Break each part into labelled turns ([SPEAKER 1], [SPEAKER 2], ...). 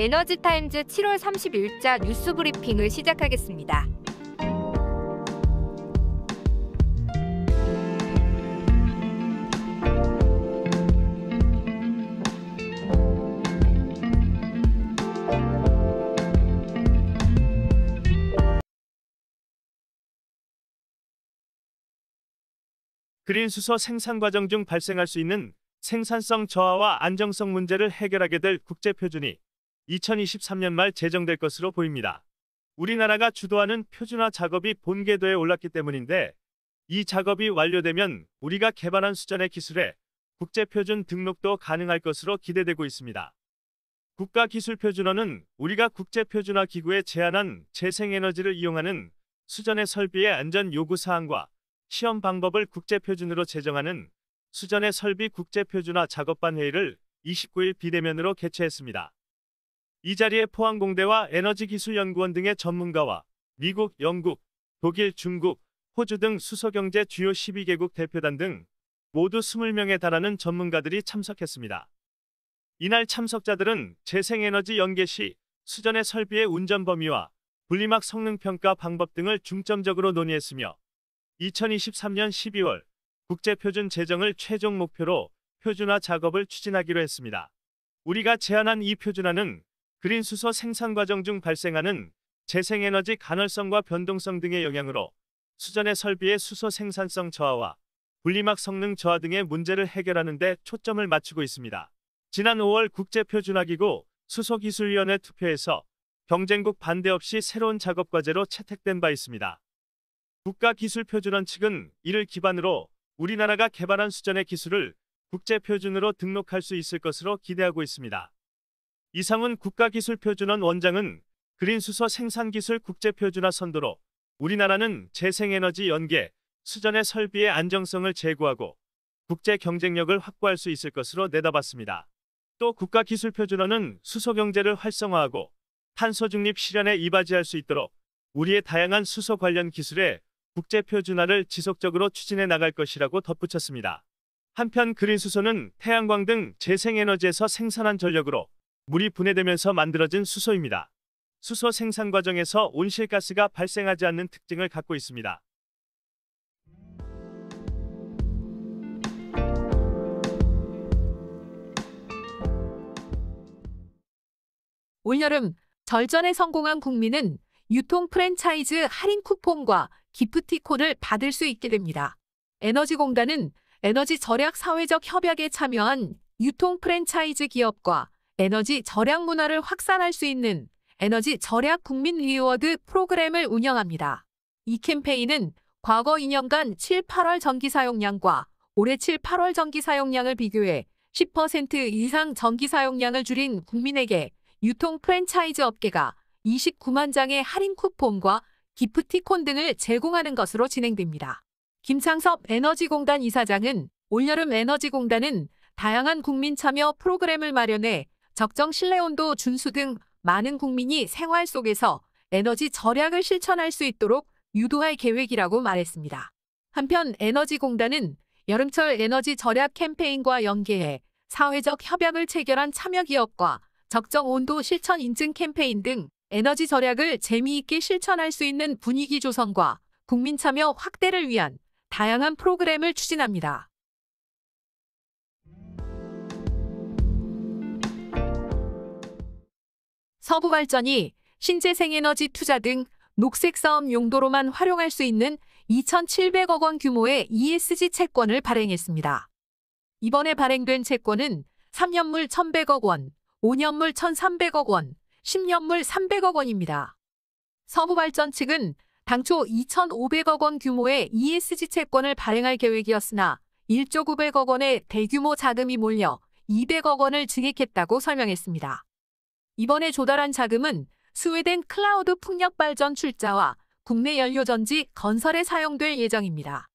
[SPEAKER 1] 에너지타임즈 7월 30일자 뉴스 브리핑을 시작하겠습니다.
[SPEAKER 2] 그린수소 생산 과정 중 발생할 수 있는 생산성 저하와 안정성 문제를 해결하게 될 국제표준이 2023년 말 제정될 것으로 보입니다. 우리나라가 주도하는 표준화 작업이 본궤도에 올랐기 때문인데 이 작업이 완료되면 우리가 개발한 수전의 기술에 국제표준 등록도 가능할 것으로 기대되고 있습니다. 국가기술표준원은 우리가 국제표준화 기구에 제안한 재생에너지를 이용하는 수전의 설비의 안전 요구 사항과 시험 방법을 국제표준으로 제정하는 수전의 설비 국제표준화 작업반 회의를 29일 비대면으로 개최했습니다. 이 자리에 포항공대와 에너지기술연구원 등의 전문가와 미국, 영국, 독일, 중국, 호주 등 수소경제 주요 12개국 대표단 등 모두 20명에 달하는 전문가들이 참석했습니다. 이날 참석자들은 재생에너지 연계 시 수전의 설비의 운전 범위와 분리막 성능 평가 방법 등을 중점적으로 논의했으며 2023년 12월 국제표준 재정을 최종 목표로 표준화 작업을 추진하기로 했습니다. 우리가 제안한 이 표준화는 그린 수소 생산 과정 중 발생하는 재생에너지 간헐성과 변동성 등의 영향으로 수전의 설비의 수소 생산성 저하와 분리막 성능 저하 등의 문제를 해결하는 데 초점을 맞추고 있습니다. 지난 5월 국제표준화기구 수소기술위원회 투표에서 경쟁국 반대 없이 새로운 작업과제로 채택된 바 있습니다. 국가기술표준원 측은 이를 기반으로 우리나라가 개발한 수전의 기술을 국제표준으로 등록할 수 있을 것으로 기대하고 있습니다. 이상훈 국가기술표준원 원장은 그린수소 생산기술 국제표준화 선도로 우리나라는 재생에너지 연계, 수전의 설비의 안정성을 제고하고 국제 경쟁력을 확보할 수 있을 것으로 내다봤습니다. 또 국가기술표준원은 수소경제를 활성화하고 탄소중립 실현에 이바지할 수 있도록 우리의 다양한 수소 관련 기술의 국제표준화를 지속적으로 추진해 나갈 것이라고 덧붙였습니다. 한편 그린수소는 태양광 등 재생에너지에서 생산한 전력으로 물이 분해되면서 만들어진 수소입니다. 수소 생산 과정에서 온실가스가 발생하지 않는 특징을 갖고 있습니다.
[SPEAKER 1] 올여름 절전에 성공한 국민은 유통 프랜차이즈 할인 쿠폰과 기프티콘을 받을 수 있게 됩니다. 에너지공단은 에너지 절약 사회적 협약에 참여한 유통 프랜차이즈 기업과 에너지 절약 문화를 확산할 수 있는 에너지 절약 국민 리워드 프로그램을 운영합니다. 이 캠페인은 과거 2년간 7, 8월 전기 사용량과 올해 7, 8월 전기 사용량을 비교해 10% 이상 전기 사용량을 줄인 국민에게 유통 프랜차이즈 업계가 29만 장의 할인 쿠폰과 기프티콘 등을 제공하는 것으로 진행됩니다. 김창섭 에너지공단 이사장은 올여름 에너지공단은 다양한 국민 참여 프로그램을 마련해 적정 실내 온도 준수 등 많은 국민이 생활 속에서 에너지 절약을 실천할 수 있도록 유도할 계획이라고 말했습니다. 한편 에너지공단은 여름철 에너지 절약 캠페인과 연계해 사회적 협약을 체결한 참여 기업과 적정 온도 실천 인증 캠페인 등 에너지 절약을 재미있게 실천할 수 있는 분위기 조성과 국민 참여 확대를 위한 다양한 프로그램을 추진합니다. 서부 발전이 신재생에너지 투자 등 녹색 사업 용도로만 활용할 수 있는 2,700억 원 규모의 ESG 채권을 발행했습니다. 이번에 발행된 채권은 3년물 1,100억 원, 5년물 1,300억 원, 10년물 300억 원입니다. 서부발전 측은 당초 2,500억 원 규모의 ESG 채권을 발행할 계획이었으나 1조 900억 원의 대규모 자금이 몰려 200억 원을 증액했다고 설명했습니다. 이번에 조달한 자금은 스웨덴 클라우드 풍력 발전 출자와 국내 연료전지 건설에 사용될 예정입니다.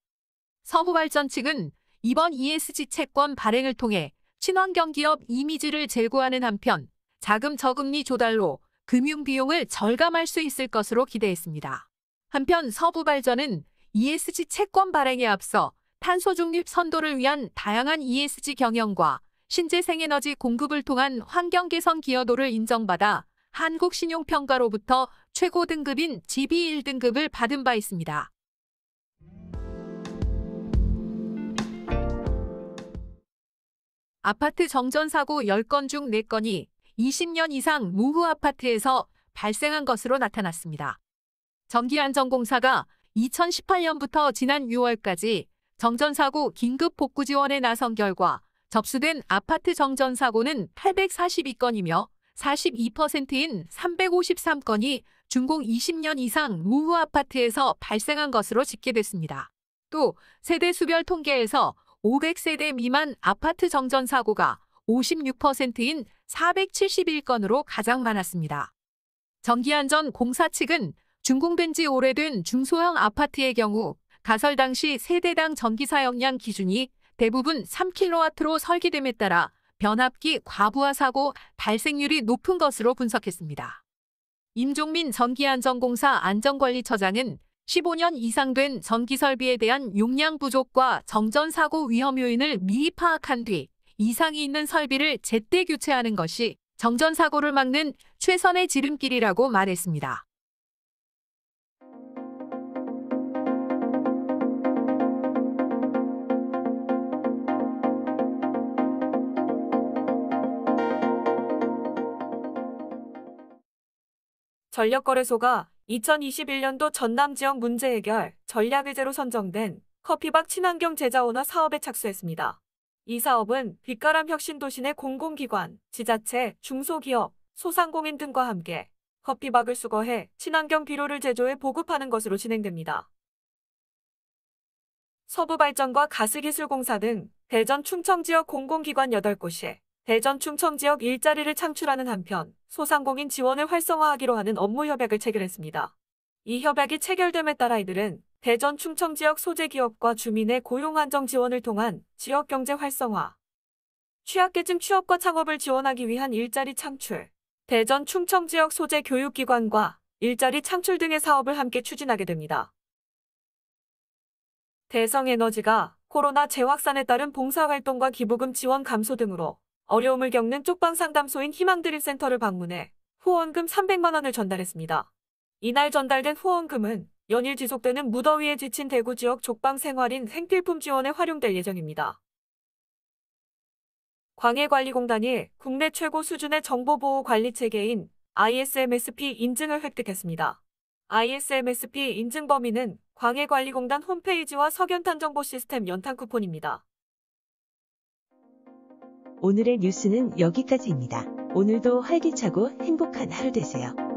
[SPEAKER 1] 서부발전 측은 이번 ESG 채권 발행을 통해 친환경 기업 이미지를 제고하는 한편 자금 저금리 조달로 금융 비용을 절감할 수 있을 것으로 기대했습니다. 한편 서부발전은 ESG 채권 발행에 앞서 탄소 중립 선도를 위한 다양한 ESG 경영과 신재생에너지 공급을 통한 환경개선 기여도를 인정받아 한국신용평가로부터 최고 등급인 GB 1등급을 받은 바 있습니다. 아파트 정전사고 10건 중 4건이 20년 이상 무후 아파트에서 발생한 것으로 나타났습니다. 전기안전공사가 2018년부터 지난 6월까지 정전사고 긴급 복구 지원에 나선 결과 접수된 아파트 정전 사고는 842건이며 42%인 353건이 준공 20년 이상 무후 아파트에서 발생한 것으로 집계됐습니다. 또 세대 수별 통계에서 500세대 미만 아파트 정전 사고가 56%인 471건으로 가장 많았습니다. 전기안전 공사 측은 준공된 지 오래된 중소형 아파트의 경우 가설 당시 세대당 전기 사용량 기준이 대부분 3kW로 설계됨에 따라 변압기 과부하 사고 발생률이 높은 것으로 분석했습니다. 임종민 전기안전공사 안전관리처장은 15년 이상 된 전기 설비에 대한 용량 부족과 정전 사고 위험 요인을 미리 파악한 뒤 이상이 있는 설비를 제때 교체하는 것이 정전 사고를 막는 최선의 지름길이라고 말했습니다.
[SPEAKER 3] 전력거래소가 2021년도 전남 지역 문제 해결 전략 의제로 선정된 커피박 친환경 제자원화 사업에 착수했습니다. 이 사업은 빛가람 혁신 도시내 공공기관, 지자체, 중소기업, 소상공인 등과 함께 커피박을 수거해 친환경 비료를 제조해 보급하는 것으로 진행됩니다. 서부발전과 가스기술공사 등 대전 충청 지역 공공기관 8곳이 대전 충청 지역 일자리를 창출하는 한편 소상공인 지원을 활성화하기로 하는 업무 협약을 체결했습니다. 이 협약이 체결됨에 따라 이들은 대전 충청 지역 소재 기업과 주민의 고용 안정 지원을 통한 지역 경제 활성화, 취약계층 취업과 창업을 지원하기 위한 일자리 창출, 대전 충청 지역 소재 교육기관과 일자리 창출 등의 사업을 함께 추진하게 됩니다. 대성에너지가 코로나 재확산에 따른 봉사활동과 기부금 지원 감소 등으로 어려움을 겪는 쪽방 상담소인 희망드림센터를 방문해 후원금 300만 원을 전달했습니다. 이날 전달된 후원금은 연일 지속되는 무더위에 지친 대구 지역 족방 생활인 생필품 지원에 활용될 예정입니다. 광해관리공단이 국내 최고 수준의 정보보호 관리 체계인 ISMSP 인증을 획득했습니다. ISMSP 인증 범위는 광해관리공단 홈페이지와 석연탄 정보 시스템 연탄 쿠폰입니다. 오늘의 뉴스는 여기까지입니다. 오늘도 활기차고 행복한 하루 되세요.